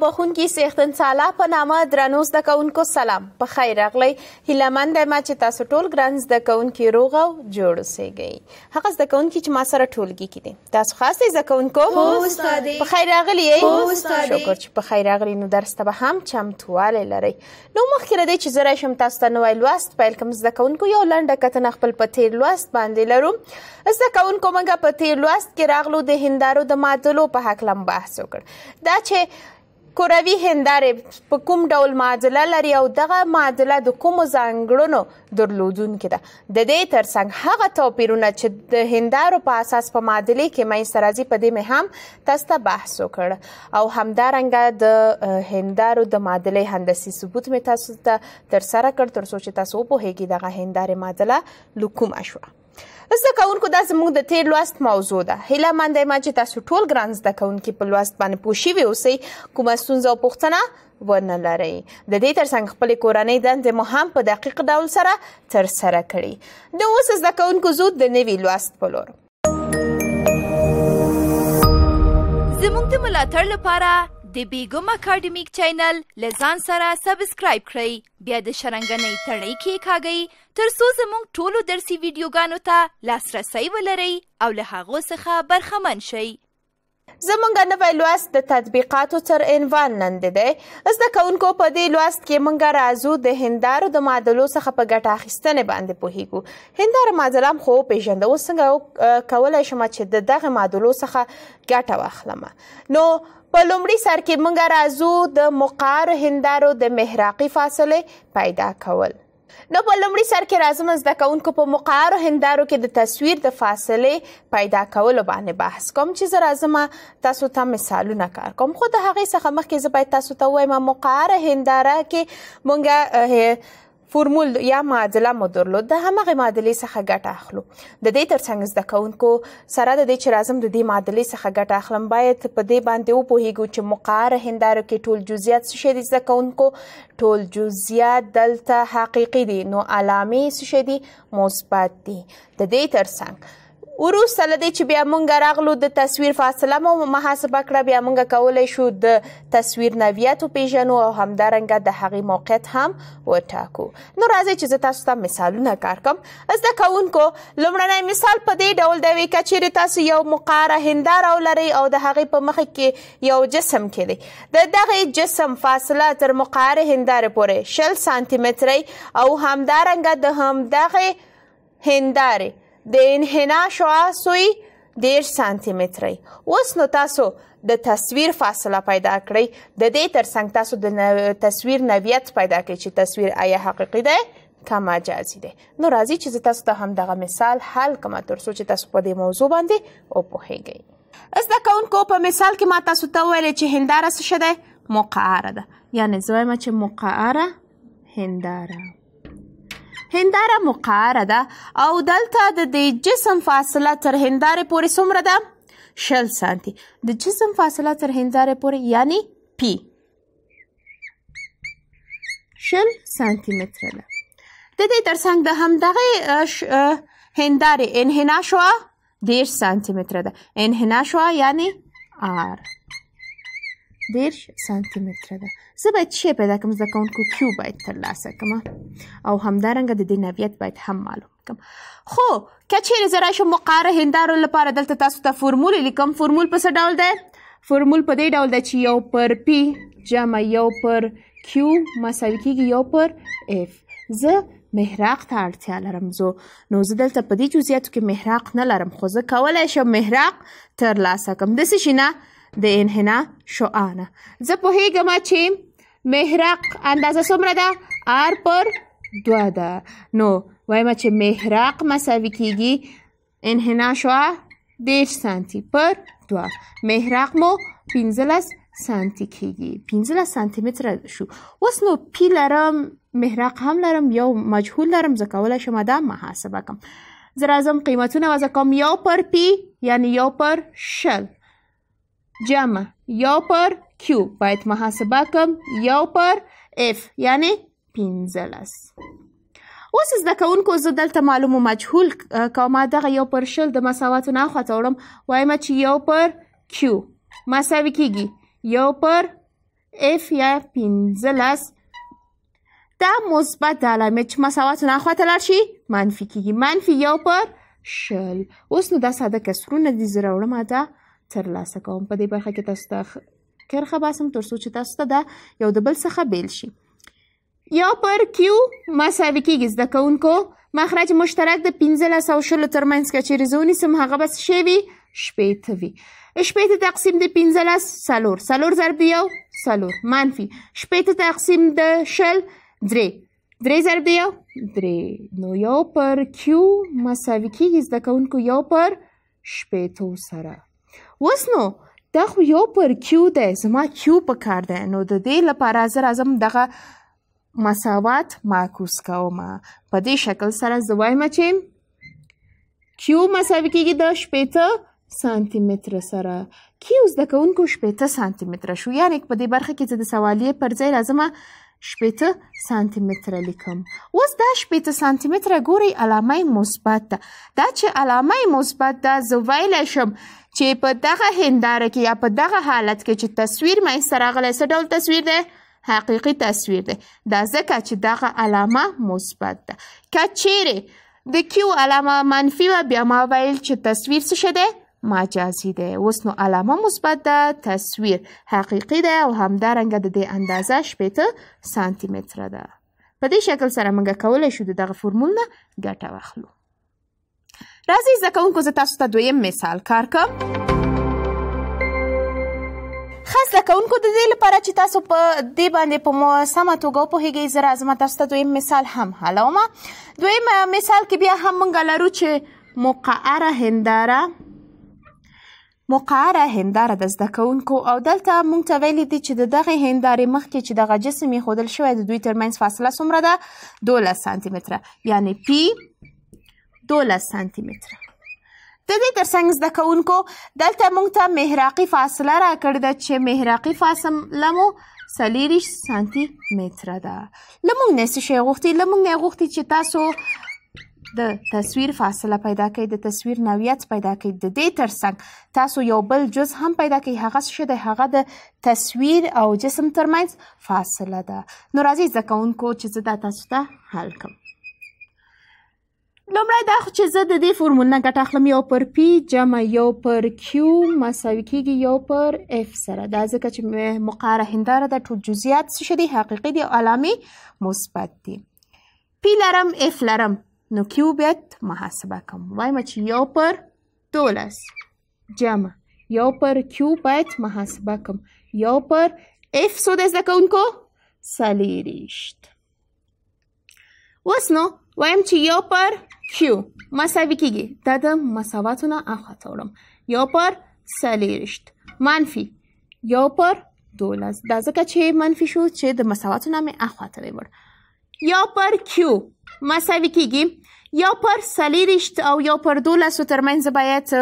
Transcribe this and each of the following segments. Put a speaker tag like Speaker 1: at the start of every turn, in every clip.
Speaker 1: بخونکي سیختن سالا په نامه درنو زده کوونکو سلام په خیر راغلی هیله مند یم چې تاسو ټول ګران زده کوونکي روغ او جوړ اوسئ هغه زده کوونکي چې ما سره ټولګي کې دي تاسو خاص زده کوونکو په خیر راغلی یې شکر چې په خیر راغلی نو درس ته به هم چمتووالی لرئ نو مخکې له دې چې زه راشم تاسو ته نوی لوست پیل کړم زده کوونکو یو لنډه کتنه خپل په تیر لوست باندې لرو زده کوونکو موږ په تیر لوست کې راغلو د هندارو د ماتلو په هکله بحث وکړ دا چې کوروي هندارې په کوم ډول معادله لري او دغه معادله د کومو ځانګړنو درلودونکې ده د دې ترڅنګ هغه توپیرونه چې د هندارو په اساس په معادلې کې منځته راځي په دې مې هم تاسو ته بحث وکړ او همدارنګه د هندارو د معادلې هندسي ثبوت مې تاسو ته ترسره کړ تر څو چې تاسو په هیګي دغه هندارې معادله لکوم اشوه زده کوونکو دا زموږ د تیر لوست موضوع ده هیله مند یم چې تاسو ټول ګران زده کوونکي په لوست باندې پوه شوي اوسئ کومه ستونزه او پوښتنه ونه لرئ د دې ترڅنګ خپلې کورنۍ دندې مو هم په دقیق ډول سره ترسره کړي د اوس زده کوونکو زود د نوي لوست په لور زموږ د ملاتړ لپاره د بیګم اکیډمیک چینل لزان سره سبسکرایب کړئ بیا د شرنګنۍ تړۍ کې کاږئ ترڅو زموږ ټولو درسي ویډیوګانو ته لاسرسي ولرئ او له هغو څخه برخمن شئ زمونږ نوې لوست د تطبیقاتو تر عنوان نن دی زده کوونکو په دې لوست کې مونږ راځو د هندارو د معادلو څخه په ګټه اخیستنې باندې پوهیږو هندار معادله خو پیژندو څنګه کولای شم چې د دغه معادلو څخه ګټه واخلم نو په لومړي سر کې موږ راځو د مقعر هندارو د محراقي فاصلې پیدا کول نو په لومړي سر کې راځم زده کوونکو په مقعر هندارو کې د تصویر د فاصلې پیدا کولو باندې بحث کوم چې زه راځم تاسو ته مثالونه کار کوم خو د هغې څخه مخکې زه باید تاسو ته ووایم مقعر هنداره کې مونږ فورمول یا معادله مو درلود د همغه معادلې څخه ګټه اخلو د دې ترڅنګ زده کوونکو سره د دې چې رازم د دې معادلې څخه ګټه اخلم باید په دې باندې و پوهیږو چې مقاره هندارو کې ټول جزئیات څه شي دي زده کوونکو ټول جزئیات دلته حقيقي دي نو علامې څه شي دي مثبت دي د دې ترڅنګ وروسته له دې چې بیا مونږ راغلو د تصویر فاصله مو محاسبه کړه بیا مونږ کولای شو د تصویر نویت وپیژنو او همدارنګه د هغې موقعیت هم وټاکو نو راځئ چې زه تاسو ته مثالونه کار کوم زده کوونکو لومړنی مثال په دې ډول دی که چیرې تاسو یو مقاره هنداره ولرئ او د هغې په مخ کې یو جسم کې دی د دغه جسم فاصله تر مقاره هنداره پورې شل سانتي متري او همدارنګه د همدغه هنداره د انحنا شعاع سوی دیش سانتی متري اوس نو تاسو د تصویر فاصله پیدا کړئ د دې ترڅنګ تاسو د تصویر نویت پیدا کړئ چې تصویر آیا حقیقي دی که مجازي دی نو راځي چې تاسو ته هم دغه مثال حل کما ترڅو چې تاسو په دې موضوع باندې او پوهیږئ زده کوونکو په مثال کې ما تاسو ته وویل چې هنداره څه شی دی مقعره ده یعنې زه وایم چې مقعره هنداره هنداره مقعره ده او دلته د دې جسم فاصله تر هندارې پورې څومره ده شل سانتي د جسم فاصله تر هندارې پورې یعنی پی شل سانتي متره ده د دې ترڅنګ د همدغې هندارې انحنا شوه دېرش سانتي متره ده انحنا شوه یعنی آر دیرش سانتي متره ده زه باید شی پیدا کړم زده کوونکو کیو باید ترلاسه کړم او همدارنګه د دې نویت باید هم معلوم کړم خو که چیرې زه راشم مقاره هندارو لپاره دلته تاسو ته فورمول لیکم فورمول په څه ډول دی فورمول په دې ډول ده چې یو پر پی جمع یو پر کیو مساوي کیږي یو پر اف زه محراق ته اړتیا لرم زه نو زه دلته په دې جزئیاتو کې محراق نه لرم خو زه کولای شم محراق ترلاسه کړم داسې شي نه د انحنا شعاع نه زه پوهیږم چې محرق اندازه څومره ده آر پر دوه ده نو وایم چې محرق مساوي کیږي انحنا شعاع دېرش سانتي پر دوه محرق مو پنځلس سانتی کیږي 15 سانتی متر شو اوس نو پی لرم محرق هم لرم یو مجهول لرم زه کولای شم دا محاسبه کم زه راځم قیمتونه وضع کوم یو پر پی یعنی یو پر شل جمع یو پر کیو باید محاسبه کم یو پر اف یعنی پنځلس اوس زده کوونکو زه دلته معلوم و مجهول کوم دغه یو پر شل د مساواتو نه خواته وړم وایم چې یو پر کیو مساوي کیږي یو پر اف یا پنځلس دا مثبت علامه چې مساوات نه خواته لاړ شي منفي کیږي منفي یو پر شل اوس نو دا ساده کسرونه دي زه راوړمه دا ترلاسه کوم په دې برخه کې تاسو ته کرخه باسم تر څو چې تاسو ته دا یو د بل څخه بیل شي یا پر کیو مساوي کیږي زده کوونکو مخرج مشترک د 15 او شلو ترمنځ کې چې رزونی سم هغه بس شوی شپېته وي شپېته تقسیم د پنځلس څلور څلور ضرب د یو څلور منفي شپېته تقسیم د شل درې درې ضرب د یو درې نو یو پر کیو مساوي کیږي زده کوونکو یو پر شپېتو سره اوس نو دا خو یو پر کیو دی زما کیو په کار دی نو د دې لپاره زه راځم دغه مساوات معکوس کوم په دې شکل سره زه وایم چې کیو مساوي کېږي د شپېته سانتي متره سره کیو زده کوونکو شپېته سانتي متره شو یعنې په دې برخه کې زه د سوالیې پر ځای راځم شپېته سانتي متره لیکم اوس دا شپېته سانتي متره ګورئ علامه مثبت ده دا چې علامه مثبت ده زه ویلی شم چې په دغه هنداره کې یا په دغه حالت کې چې تصویر مې راغلی څه ډول تصویر دی حقیقي تصویر دی دا ځکه چې دغه علامه مثبت ده که چیرې د کیو علامه منفي وه بیا ما ویل چې تصویر څه دی مجازي دی اوس نو علامه مثبت ده تصویر حقیقي ده او همدارنګه د دې اندازه شپېته سانتي متره ده په دې شکل سره موږ کولی شو دغه فرمول نه ګټه واخلو راځي زده کوونکو زه تاسو ته دویم مثال کار کوم خاص لکونکو د دې لپاره چې تاسو په دې باندې په سمه توګه پوهیږئ زه راځم تاسو ته دویم مثال هم حلوم دویم مثال کې بیا هم موږ لرو چې مقعره هنداره مقعره هنداره د زده کوونکو او دلته مونږ ته ویلي دي چې د دغه هندارې مخکې چې دغه جسم ایښودل شوی د دوی ترمنځ فاصله څومره ده دولس سانتیمتره یعنې پی 12 سانتي متره د دې ترڅنګ زده کوونکو دلته موږ ته محراقي فاصله راکړې ده چې محراقي فاصله مو څلېرویشت سانتي متره ده له موږ نه څه شی غوښتي له موږ نه یې غوښتي چې تاسو د تصویر فاصله پیدا کړئ د تصویر نوعیت پیدا کړئ د دې ترڅنګ تاسو یو بل جز هم پیدا کړئ هغه څه شی دی هغه د تصویر او جسم ترمنځ فاصله ده نو راځئ زده کوونکو چې زه دا تاسو ته حل کړم لومړی دا خو چې زه د دې فورمول نه ګټه اخلم یو پر پی جمع یو پر کیو مساوي کیږي یو پر اف سره دا ځکه چې مقاره هنداره ده ټول جزئیات څه دي حقیقي دي علامې مثبت دي پی لرم اف لرم نو کیو بیت محاسبه کوم وایم چې یو پر دولس جمع یو پر کیو باید محاسبه کوم یو پر اف څو د زده کوونکو څلېرویشت اوس نو وایم چې یو پر Q مساوی کیږي دا د مساواتو نه اخواته وړم یو پر څلېرشت منفي یو پر دولس دا ځکه چې منفي شو چې د مساواتو نه مې اخواته وړ یو پر Q مساوي کیږي یو پر سلیرشت او یو پر دولسو ترمنځ باید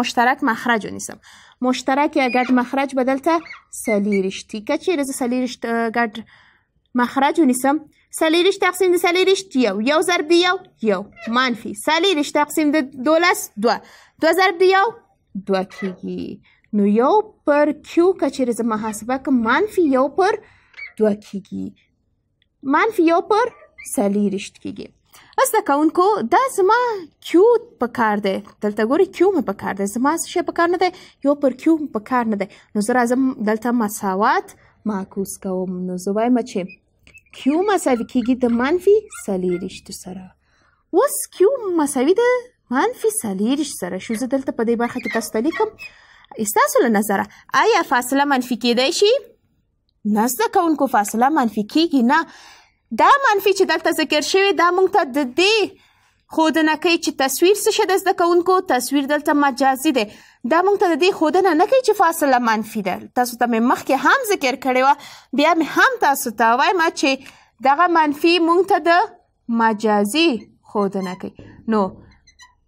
Speaker 1: مشترک مخرج ونیسم مشترک یا ګډ مخرج بدلته سلیرشتي که چیرې زه سلیرشت ګډ مخرج ونیسم سلیریش تقسیم د سلیریش یو یو ضرب دی یو یو منفي سلیریش تقسیم د دولس دوه دوه ضرب دی یو دوه کیږي نو یو پر کیو که چیرې زما حسابه که منفي یو پر دوه کیږي منفي یو پر سلیریش کیږي زده کوونکو دا زما کیو په کار دی دلته ګوري کیو مې په کار دی زما څه شی په کار نه دی یو پر کیو په کار نه دی نو زه راځم دلته مساوات معکوس کوم نو زه وایم چې Q مساوي کیږي د منفي څلېرویشتو سره اوس Q مساوي د منفي څلېرویشت سره شو زه دلته په دې برخه کې تاسو ته لیکم ستاسو له نظره آیا فاصله منفي کیدای شي نه زده کوونکو فاصله منفي کیږي نه دا منفي چې دلته ذکر شوی دا مونږ ته د دې ښودنه کوي چې تصویر څه شی د زده کوونکو تصویر دلته مجازي دی دا موږ ته د دې ښودنه نه کوي چې فاصله منفي ده تاسو ته مې مخکې هم ذکر کړی وه بیا مې هم تاسو ته وایم چې دغه منفي موږ ته د مجازي ښودنه کوي نو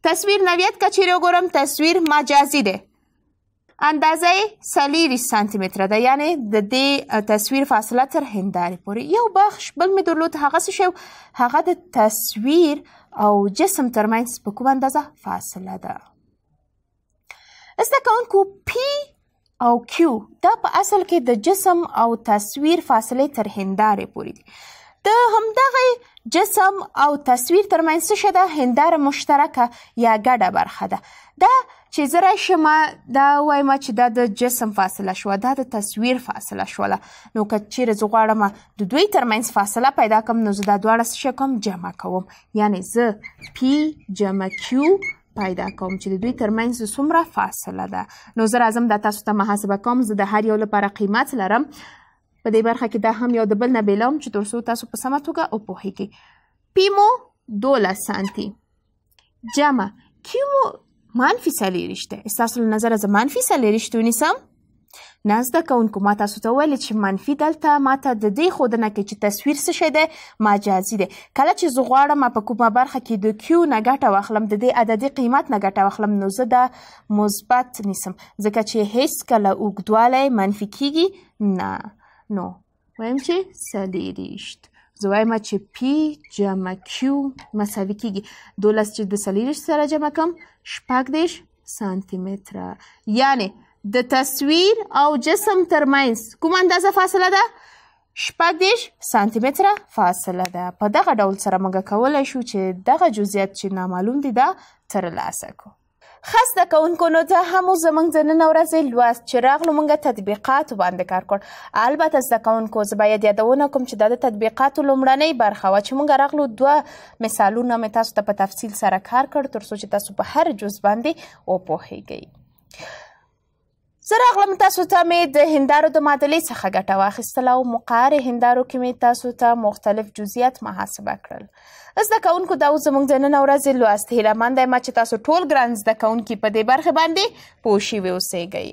Speaker 1: تصویر نویت که چیرې وګورم تصویر مجازي دی اندازه یې څلېرویشت سانتي متره ده یعنې د دې تصویر فاصله تر هندارې پورې یو بخش بل مې درلود هغسې شی هغه د تصویر او جسم ترمنځ په کومه اندازه فاصله ده زده کوونکو پی او کیو دا په اصل کې د جسم او تصویر فاصلې تر هندارې پورې دي د همدغه جسم او تصویر ترمنځ څه ده هنداره مشترکه یا ګډه برخه ده دا چې زه راشم دا وایم چې دا د جسم فاصله شوه دا د تصویر فاصله شوله نو که چیرې زه غواړم د دوی ترمنځ فاصله پیدا کړم نو زه دا دواړه څه شی کوم جمع کوم یعنی زه پی جمع کیو پیدا کوم چې د دوی ترمنځ څومره فاصله ده نو زه راځم دا تاسو ته محاسبه کوم زه د هر یو لپاره قیمت لرم په دې برخه کې دا هم یو د بل نه بیلوم چې تر څو تاسو په سمه توګه وپوهیږئ پی مو دولس سانتي جمع کیو مو منفي سلیریش دی ستاسو له نظره زه منفي سلیریش ونیسم نه زده کوونکو ما تاسو ته وویل چې منفي دلته ما ته د دې ښودنه کې چې تصویر څه شی دی مجازي دی کله چې زه غواړم په کومه برخه کې د کیو نه ګټه واخلم د دې عددي قیمت نه ګټه واخلم نو زه د مثبت نیسم ځکه چې هیڅکله اوږدوالی منفي کیږي نه نو وایم چې څلیرویشت زوایمه چې P جمع Q مساوي کیږي دولس چې د څلېرویشت سره جمع کړم شپږ دېرش سانتي متره یعنې د تصویر او جسم ترمنځ کوم اندازه فاصله ده شپږ دېرش سانتي متره فاصله ده په دغه ډول سره موږ کولی شو چې دغه جزئیات چې نامعلوم دي دا ترلاسه کړو ښه زده کوونکو نو دا هم زموږ د نن ورځې لوست چې راغلو موږ تطبیقاتو باندې کار کړ البته زده کوونکو زه باید یادونه کوم چې دا د تطبیقاتو لومړنۍ برخه وه چې موږ راغلو دوه مثالونه مې تاسو ته په تفصیل سره کار کړ تر څو چې تاسو په هر جز باندې وپوهیږئ زه راغلم تاسو ته مې د هندارو د معادلې څخه ګټه واخیستله او مقعر هندارو کې مې تاسو ته مختلف جزئیات محاسبه کړل زده کوونکو دا اوس زموږ د نن ورځې لوست هیلهمند یم چې تاسو ټول ګران زده کوونکي په دې برخه باندې پوه شوي اوسئ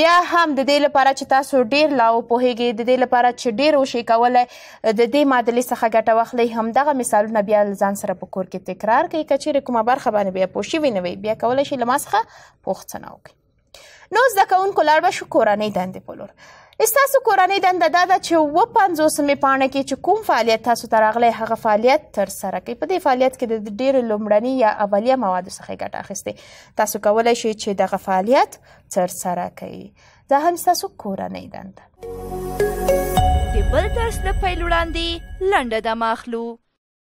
Speaker 1: بیا هم د دې لپاره چې تاسو ډیر لاو پوهیږئ د دې لپاره چې ډیر وشي کولای د دې معادلې څخه ګټه واخلئ همدغه مثالونه بیا ځان سره په کور کې تکرار کړئ کچېرې کومه برخه باندې بیا پوښي وینوي بیا کولای شي لمسخه پوښتنه وکړئ نو زده کوونکو لاړ به شو کورنۍ دندې په لور ستاسو کورنۍ دنده دا ده چې و پنځوسمې پاڼه کې چې کوم فعالیت تاسو ته راغلی هغه فعالیت ترسره کړئ په دې فعالیت کې د ډېرو لومړني یا اولیه موادو څخه ګټه اخیستې تاسو کولی شئ چې دغه فعالیت ترسره کړئ دا هم ستاسو کورنۍ دنده د بل درس نه پیل وړاندې لنډه دمه اخلو